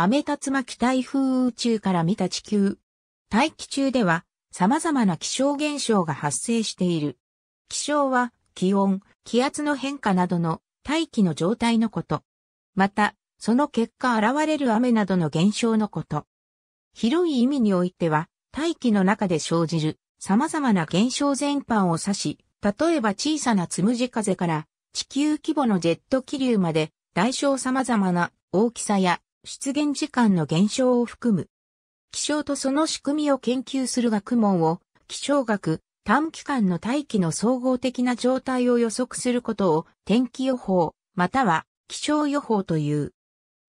雨竜巻台風宇宙から見た地球。大気中では様々な気象現象が発生している。気象は気温、気圧の変化などの大気の状態のこと。また、その結果現れる雨などの現象のこと。広い意味においては、大気の中で生じる様々な現象全般を指し、例えば小さなつむじ風から地球規模のジェット気流まで、大小様々な大きさや出現時間の減少を含む。気象とその仕組みを研究する学問を、気象学、短期間の大気の総合的な状態を予測することを天気予報、または気象予報という。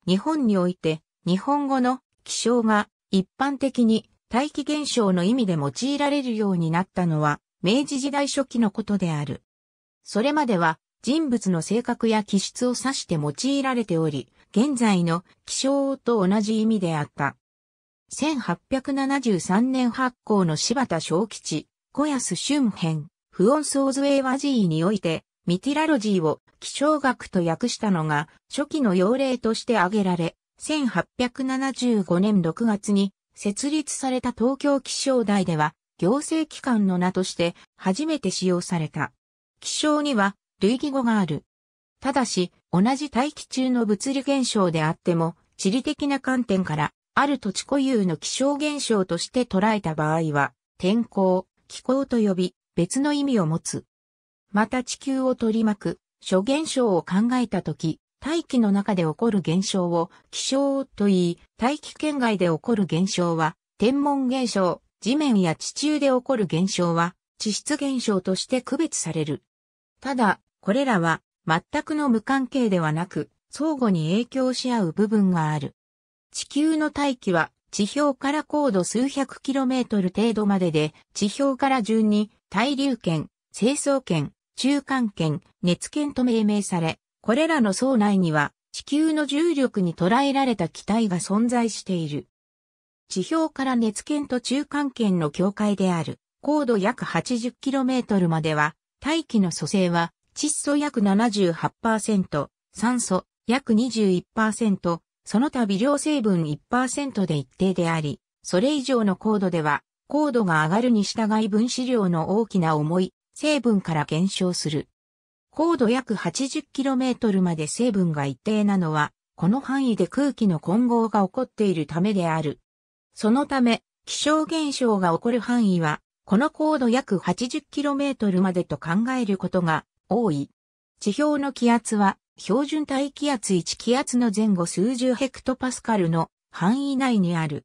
日本において、日本語の気象が一般的に大気現象の意味で用いられるようになったのは、明治時代初期のことである。それまでは人物の性格や気質を指して用いられており、現在の気象と同じ意味であった。1873年発行の柴田小吉、小安春編、不音創造イ和ジーにおいて、ミティラロジーを気象学と訳したのが初期の要例として挙げられ、1875年6月に設立された東京気象台では行政機関の名として初めて使用された。気象には類義語がある。ただし、同じ大気中の物理現象であっても、地理的な観点から、ある土地固有の気象現象として捉えた場合は、天候、気候と呼び、別の意味を持つ。また地球を取り巻く、諸現象を考えたとき、大気の中で起こる現象を気象と言い、大気圏外で起こる現象は、天文現象、地面や地中で起こる現象は、地質現象として区別される。ただ、これらは全くの無関係ではなく、相互に影響し合う部分がある。地球の大気は地表から高度数百キロメートル程度までで、地表から順に対流圏、清掃圏、中間圏、熱圏と命名され、これらの層内には地球の重力に捉えられた気体が存在している。地表から熱圏と中間圏の境界である、高度約8 0キロメートルまでは、大気の組成は窒素約78%、酸素約21%、その他微量成分1%で一定であり、それ以上の高度では、高度が上がるに従い分子量の大きな重い成分から減少する。高度約 80km まで成分が一定なのは、この範囲で空気の混合が起こっているためである。そのため、気象現象が起こる範囲は、この高度約 80km までと考えることが多い。地表の気圧は、標準帯気圧1気圧の前後数十ヘクトパスカルの範囲内にある。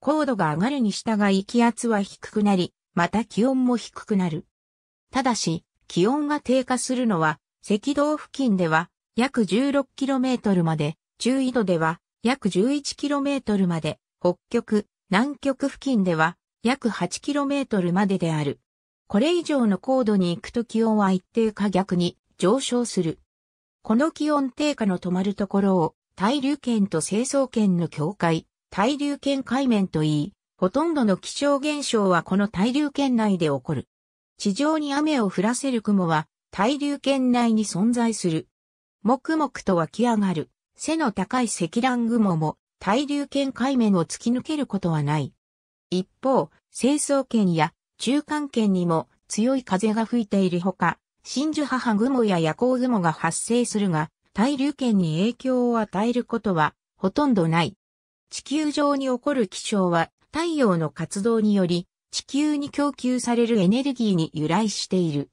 高度が上がるに従い気圧は低くなり、また気温も低くなる。ただし、気温が低下するのは、赤道付近では約 16km まで、中緯度では約 11km まで、北極、南極付近では約 8km までである。これ以上の高度に行くと気温は一定か逆に上昇する。この気温低下の止まるところを、対流圏と成層圏の境界、対流圏海面といい、ほとんどの気象現象はこの対流圏内で起こる。地上に雨を降らせる雲は、対流圏内に存在する。黙々と湧き上がる、背の高い積乱雲も、対流圏海面を突き抜けることはない。一方、成層圏や中間圏にも強い風が吹いているほか、真珠母雲や夜行雲が発生するが、大流圏に影響を与えることはほとんどない。地球上に起こる気象は太陽の活動により地球に供給されるエネルギーに由来している。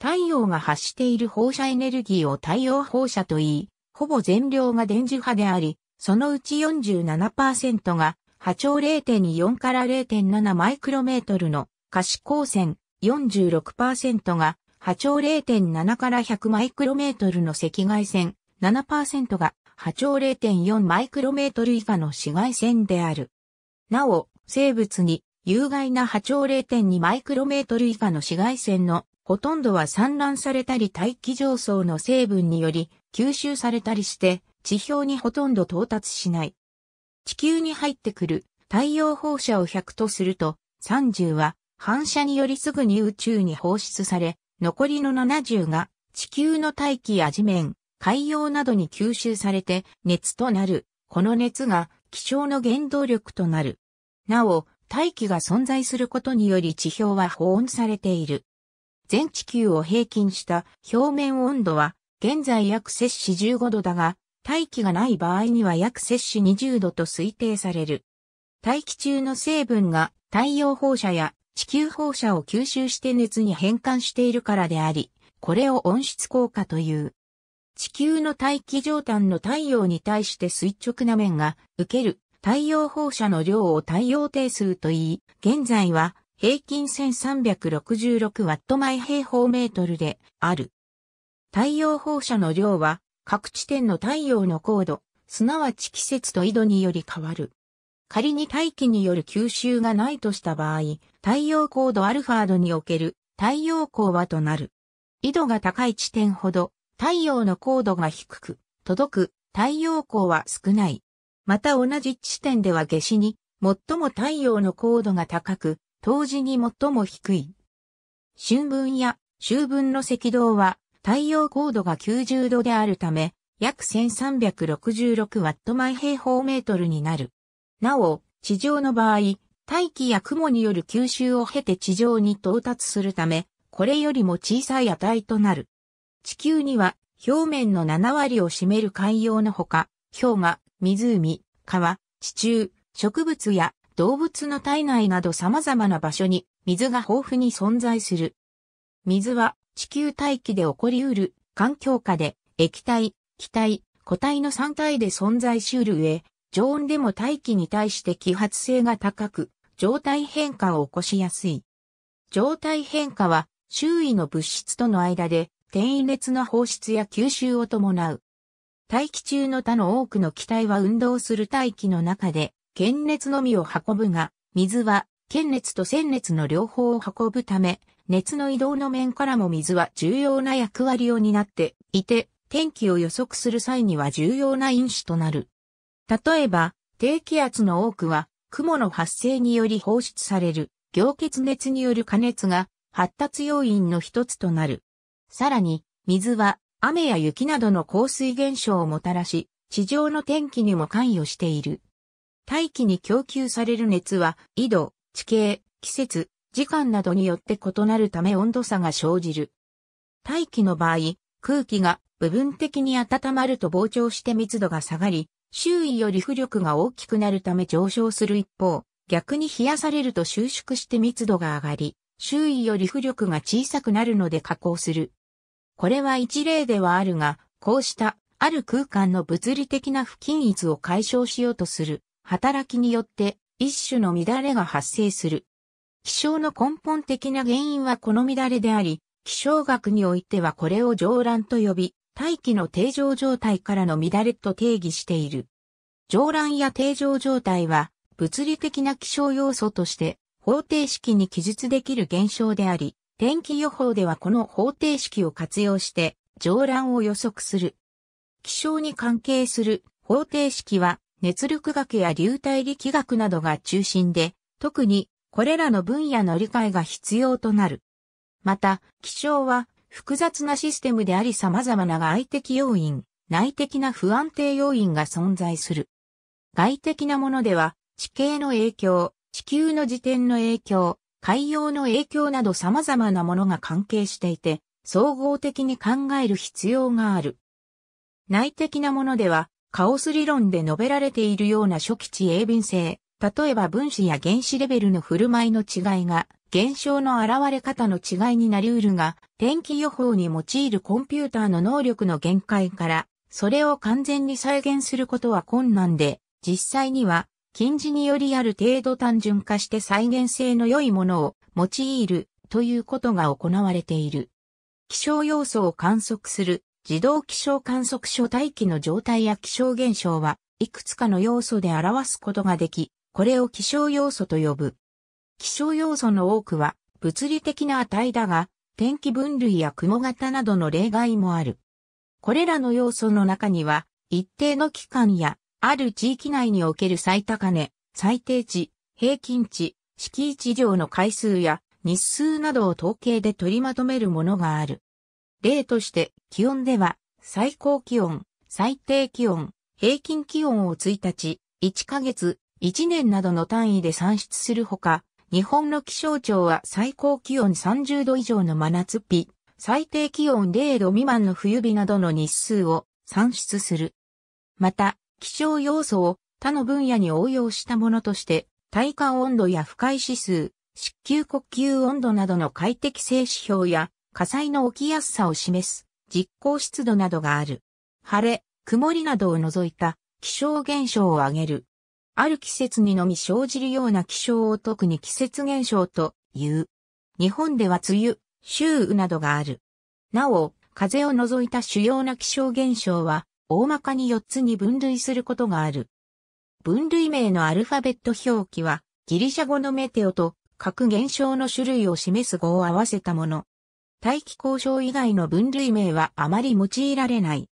太陽が発している放射エネルギーを太陽放射と言い、ほぼ全量が電磁波であり、そのうち47%が波長0.4から0.7マイクロメートルの可視光線46%が波長0.7から100マイクロメートルの赤外線7%が波長0.4マイクロメートル以下の紫外線である。なお、生物に有害な波長0.2マイクロメートル以下の紫外線のほとんどは散乱されたり大気上層の成分により吸収されたりして地表にほとんど到達しない。地球に入ってくる太陽放射を100とすると30は反射によりすぐに宇宙に放出され、残りの70が地球の大気や地面、海洋などに吸収されて熱となる。この熱が気象の原動力となる。なお、大気が存在することにより地表は保温されている。全地球を平均した表面温度は現在約摂氏15度だが、大気がない場合には約摂氏20度と推定される。大気中の成分が太陽放射や地球放射を吸収して熱に変換しているからであり、これを温室効果という。地球の大気上端の太陽に対して垂直な面が受ける太陽放射の量を太陽定数と言い、現在は平均1 3 6 6毎平方メートルである。太陽放射の量は各地点の太陽の高度、すなわち季節と緯度により変わる。仮に大気による吸収がないとした場合、太陽光度アルファードにおける太陽光はとなる。緯度が高い地点ほど太陽の高度が低く、届く太陽光は少ない。また同じ地点では下肢に最も太陽の高度が高く、冬至に最も低い。春分や秋分の赤道は太陽高度が90度であるため、約1366ワット毎平方メートルになる。なお、地上の場合、大気や雲による吸収を経て地上に到達するため、これよりも小さい値となる。地球には表面の7割を占める海洋のほか、氷河、湖、川、地中、植物や動物の体内など様々な場所に水が豊富に存在する。水は地球大気で起こりうる環境下で液体、気体、固体の3体で存在しうる上、常温でも大気に対して揮発性が高く、状態変化を起こしやすい。状態変化は周囲の物質との間で転移列の放出や吸収を伴う。大気中の他の多くの気体は運動する大気の中で、検熱のみを運ぶが、水は、検熱と鮮熱の両方を運ぶため、熱の移動の面からも水は重要な役割を担っていて、天気を予測する際には重要な因子となる。例えば、低気圧の多くは雲の発生により放出される凝結熱による加熱が発達要因の一つとなる。さらに、水は雨や雪などの降水現象をもたらし、地上の天気にも関与している。大気に供給される熱は、緯度、地形、季節、時間などによって異なるため温度差が生じる。大気の場合、空気が部分的に温まると膨張して密度が下がり、周囲より浮力が大きくなるため上昇する一方、逆に冷やされると収縮して密度が上がり、周囲より浮力が小さくなるので下降する。これは一例ではあるが、こうしたある空間の物理的な不均一を解消しようとする働きによって一種の乱れが発生する。気象の根本的な原因はこの乱れであり、気象学においてはこれを上乱と呼び、大気の定常状態からの乱れと定義している。上乱や定常状態は、物理的な気象要素として、方程式に記述できる現象であり、天気予報ではこの方程式を活用して、上乱を予測する。気象に関係する方程式は、熱力学や流体力学などが中心で、特にこれらの分野の理解が必要となる。また、気象は複雑なシステムであり様々な外的要因、内的な不安定要因が存在する。外的なものでは、地形の影響、地球の時点の影響、海洋の影響など様々なものが関係していて、総合的に考える必要がある。内的なものでは、カオス理論で述べられているような初期値鋭敏性、例えば分子や原子レベルの振る舞いの違いが現象の現れ方の違いになりうるが、天気予報に用いるコンピューターの能力の限界から、それを完全に再現することは困難で、実際には、近似によりある程度単純化して再現性の良いものを用いるということが行われている。気象要素を観測する自動気象観測所大気の状態や気象現象はいくつかの要素で表すことができ、これを気象要素と呼ぶ。気象要素の多くは物理的な値だが、天気分類や雲型などの例外もある。これらの要素の中には、一定の期間や、ある地域内における最高値、最低値、平均値、季地上の回数や日数などを統計で取りまとめるものがある。例として、気温では、最高気温、最低気温、平均気温を1日、1ヶ月、1年などの単位で算出するほか、日本の気象庁は最高気温30度以上の真夏日、最低気温0度未満の冬日などの日数を算出する。また、気象要素を他の分野に応用したものとして、体感温度や不快指数、湿球呼吸温度などの快適性指標や火災の起きやすさを示す実行湿度などがある。晴れ、曇りなどを除いた気象現象を挙げる。ある季節にのみ生じるような気象を特に季節現象という。日本では梅雨、秋雨などがある。なお、風を除いた主要な気象現象は、大まかに4つに分類することがある。分類名のアルファベット表記は、ギリシャ語のメテオと各現象の種類を示す語を合わせたもの。大気交渉以外の分類名はあまり用いられない。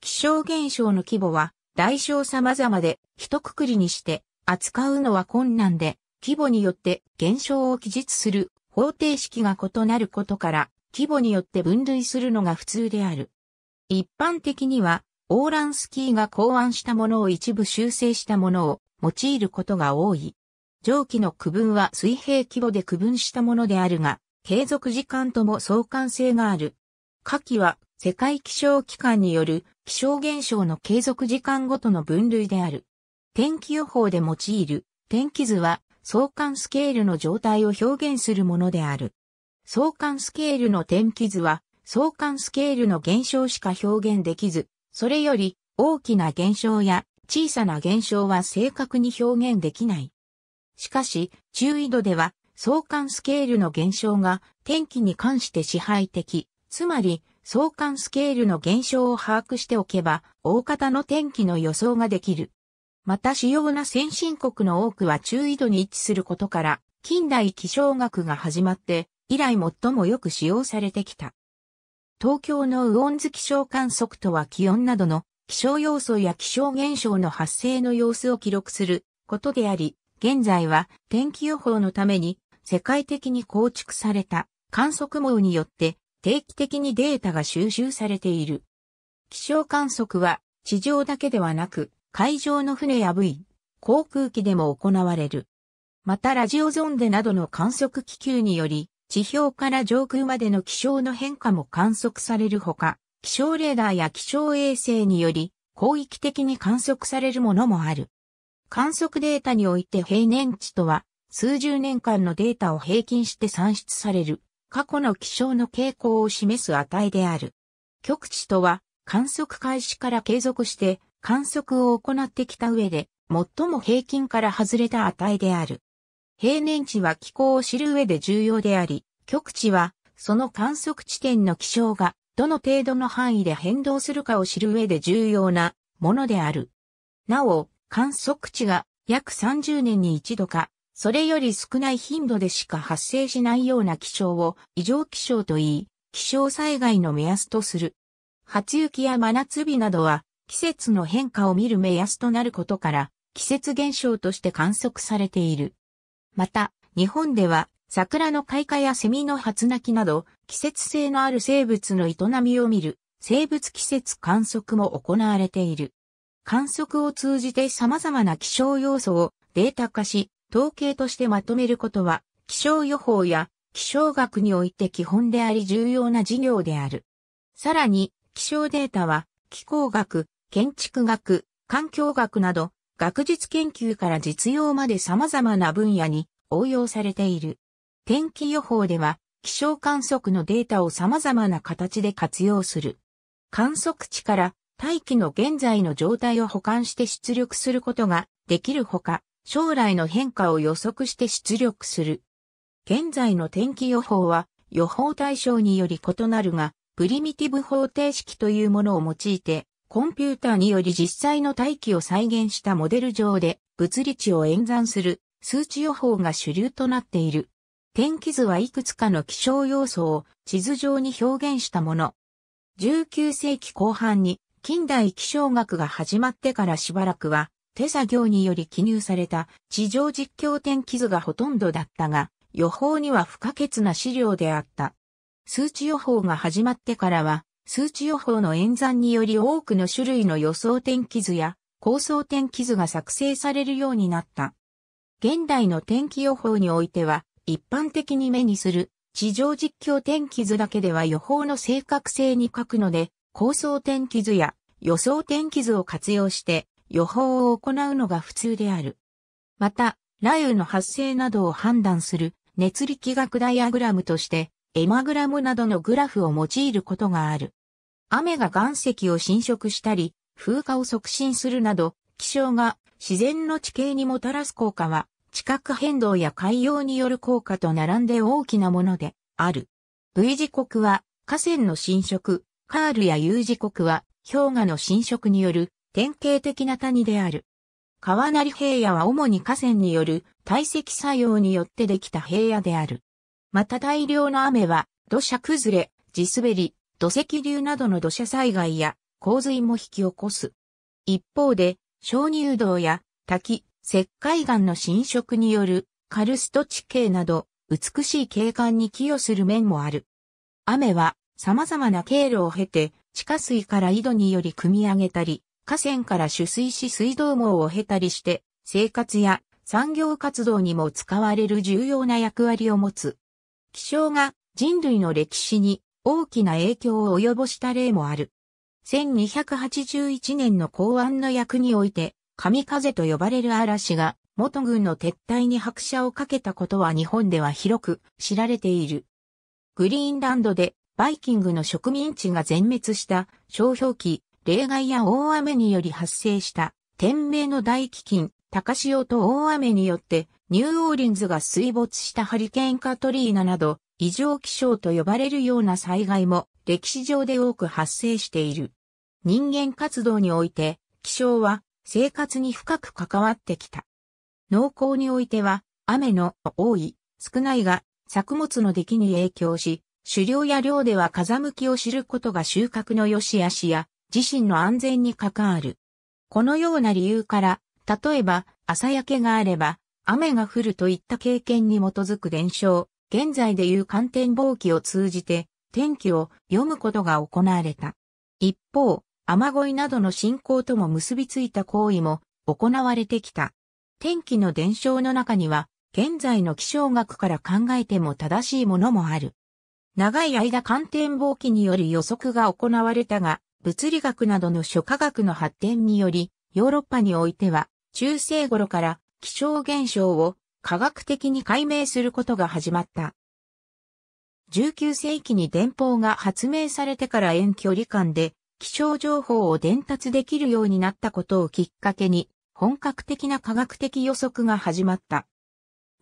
気象現象の規模は大小様々で、一括りにして、扱うのは困難で、規模によって現象を記述する方程式が異なることから、規模によって分類するのが普通である。一般的には、オーランスキーが考案したものを一部修正したものを用いることが多い。上記の区分は水平規模で区分したものであるが、継続時間とも相関性がある。下記は世界気象機関による気象現象の継続時間ごとの分類である。天気予報で用いる天気図は相関スケールの状態を表現するものである。相関スケールの天気図は相関スケールの現象しか表現できず、それより大きな現象や小さな現象は正確に表現できない。しかし、注意度では相関スケールの現象が天気に関して支配的、つまり相関スケールの現象を把握しておけば、大方の天気の予想ができる。また主要な先進国の多くは中緯度に位置することから、近代気象学が始まって、以来最もよく使用されてきた。東京の魚温図気象観測とは気温などの気象要素や気象現象の発生の様子を記録することであり、現在は天気予報のために世界的に構築された観測網によって定期的にデータが収集されている。気象観測は地上だけではなく海上の船や部位、航空機でも行われる。またラジオゾンデなどの観測気球により地表から上空までの気象の変化も観測されるほか、気象レーダーや気象衛星により広域的に観測されるものもある。観測データにおいて平年値とは数十年間のデータを平均して算出される。過去の気象の傾向を示す値である。極地とは観測開始から継続して観測を行ってきた上で最も平均から外れた値である。平年値は気候を知る上で重要であり、極地はその観測地点の気象がどの程度の範囲で変動するかを知る上で重要なものである。なお、観測値が約30年に一度かそれより少ない頻度でしか発生しないような気象を異常気象と言い、気象災害の目安とする。初雪や真夏日などは季節の変化を見る目安となることから季節現象として観測されている。また、日本では桜の開花やセミの初鳴きなど季節性のある生物の営みを見る生物季節観測も行われている。観測を通じて様々な気象要素をデータ化し、統計としてまとめることは、気象予報や気象学において基本であり重要な事業である。さらに、気象データは、気候学、建築学、環境学など、学術研究から実用まで様々な分野に応用されている。天気予報では、気象観測のデータを様々な形で活用する。観測地から大気の現在の状態を保管して出力することができるほか、将来の変化を予測して出力する。現在の天気予報は予報対象により異なるが、プリミティブ方程式というものを用いて、コンピューターにより実際の大気を再現したモデル上で物理値を演算する数値予報が主流となっている。天気図はいくつかの気象要素を地図上に表現したもの。19世紀後半に近代気象学が始まってからしばらくは手作業により記入された地上実況天気図がほとんどだったが、予報には不可欠な資料であった。数値予報が始まってからは、数値予報の演算により多くの種類の予想天気図や構想天気図が作成されるようになった。現代の天気予報においては、一般的に目にする地上実況天気図だけでは予報の正確性に欠くので、構想天気図や予想天気図を活用して予報を行うのが普通である。また、雷雨の発生などを判断する熱力学ダイアグラムとして、エマグラムなどのグラフを用いることがある。雨が岩石を侵食したり、風化を促進するなど、気象が自然の地形にもたらす効果は、地殻変動や海洋による効果と並んで大きなものである。V 時刻は河川の浸食、カールや U 時刻は氷河の浸食による典型的な谷である。川成平野は主に河川による堆積作用によってできた平野である。また大量の雨は土砂崩れ、地滑り、土石流などの土砂災害や洪水も引き起こす。一方で、鍾乳洞や滝、石灰岩の浸食によるカルスト地形など美しい景観に寄与する面もある。雨は様々な経路を経て地下水から井戸により汲み上げたり、河川から取水し水道網を経たりして、生活や産業活動にも使われる重要な役割を持つ。気象が人類の歴史に大きな影響を及ぼした例もある。1281年の公安の役において、神風と呼ばれる嵐が、元軍の撤退に拍車をかけたことは日本では広く知られている。グリーンランドでバイキングの植民地が全滅した商標期例外や大雨により発生した天命の大飢饉、高潮と大雨によってニューオーリンズが水没したハリケーンカトリーナなど異常気象と呼ばれるような災害も歴史上で多く発生している。人間活動において気象は生活に深く関わってきた。農耕においては雨の多い、少ないが作物の出来に影響し、狩猟や漁では風向きを知ることが収穫の良し悪しや自身の安全に関わる。このような理由から、例えば朝焼けがあれば雨が降るといった経験に基づく伝承、現在でいう観天望気を通じて天気を読むことが行われた。一方、雨乞いなどの信仰とも結びついた行為も行われてきた。天気の伝承の中には、現在の気象学から考えても正しいものもある。長い間観天望気により予測が行われたが、物理学などの諸科学の発展により、ヨーロッパにおいては、中世頃から気象現象を科学的に解明することが始まった。19世紀に電報が発明されてから遠距離間で気象情報を伝達できるようになったことをきっかけに本格的な科学的予測が始まった。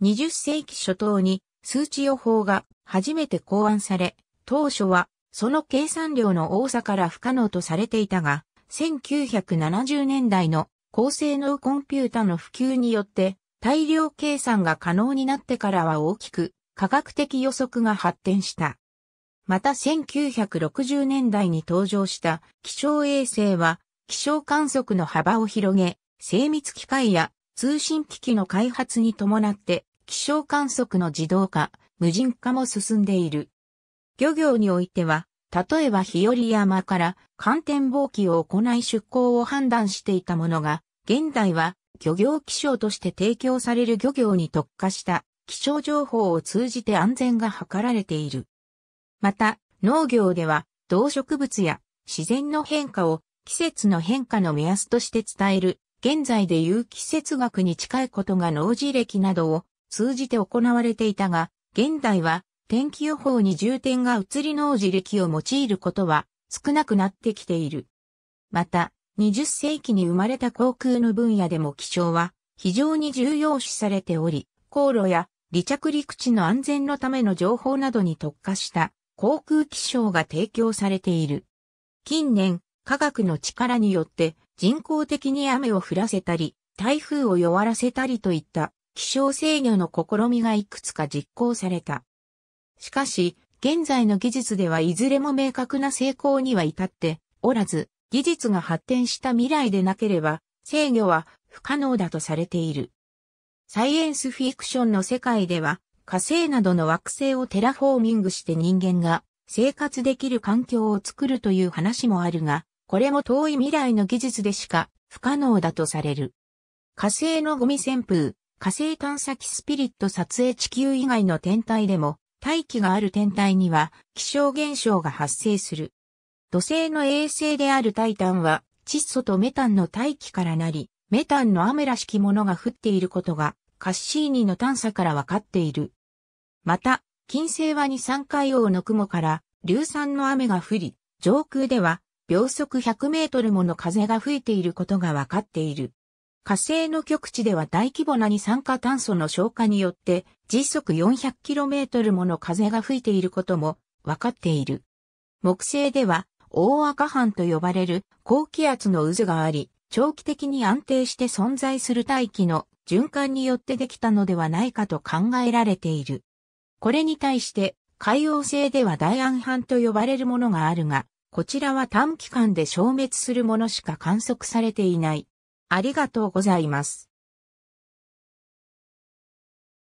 20世紀初頭に数値予報が初めて考案され、当初はその計算量の多さから不可能とされていたが、1970年代の高性能コンピュータの普及によって大量計算が可能になってからは大きく科学的予測が発展した。また1960年代に登場した気象衛星は気象観測の幅を広げ、精密機械や通信機器の開発に伴って気象観測の自動化、無人化も進んでいる。漁業においては、例えば日和山から寒天防気を行い出港を判断していたものが、現代は漁業気象として提供される漁業に特化した気象情報を通じて安全が図られている。また、農業では動植物や自然の変化を季節の変化の目安として伝える、現在でいう季節学に近いことが農事歴などを通じて行われていたが、現代は天気予報に重点が移り農時歴を用いることは少なくなってきている。また、20世紀に生まれた航空の分野でも気象は非常に重要視されており、航路や離着陸地の安全のための情報などに特化した航空気象が提供されている。近年、科学の力によって人工的に雨を降らせたり、台風を弱らせたりといった気象制御の試みがいくつか実行された。しかし、現在の技術ではいずれも明確な成功には至っておらず、技術が発展した未来でなければ、制御は不可能だとされている。サイエンスフィクションの世界では、火星などの惑星をテラフォーミングして人間が生活できる環境を作るという話もあるが、これも遠い未来の技術でしか不可能だとされる。火星のゴミ旋風、火星探査機スピリット撮影地球以外の天体でも大気がある天体には気象現象が発生する。土星の衛星であるタイタンは窒素とメタンの大気からなり、メタンの雨らしきものが降っていることがカッシーニの探査からわかっている。また、金星は二酸化硫黄の雲から硫酸の雨が降り、上空では秒速100メートルもの風が吹いていることがわかっている。火星の極地では大規模な二酸化炭素の消化によって時速 400km もの風が吹いていることも分かっている。木星では大赤斑と呼ばれる高気圧の渦があり、長期的に安定して存在する大気の循環によってできたのではないかと考えられている。これに対して海洋星では大安斑と呼ばれるものがあるが、こちらは短期間で消滅するものしか観測されていない。ありがとうございます。